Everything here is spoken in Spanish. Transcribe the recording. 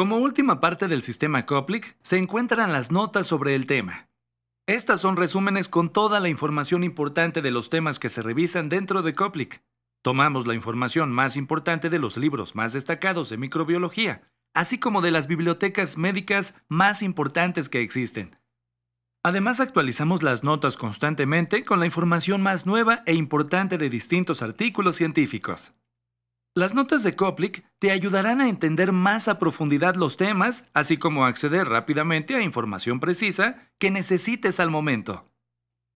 Como última parte del sistema COPLIC, se encuentran las notas sobre el tema. Estas son resúmenes con toda la información importante de los temas que se revisan dentro de COPLIC. Tomamos la información más importante de los libros más destacados de microbiología, así como de las bibliotecas médicas más importantes que existen. Además actualizamos las notas constantemente con la información más nueva e importante de distintos artículos científicos. Las notas de Coplic te ayudarán a entender más a profundidad los temas, así como acceder rápidamente a información precisa que necesites al momento.